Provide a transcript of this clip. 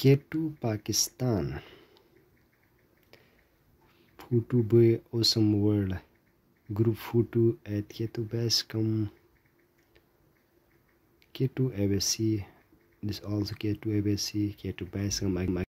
K2 Pakistan Futu Bay Awesome World Group Futu at K2 Basecom K2 ABC this also K2 ABC K2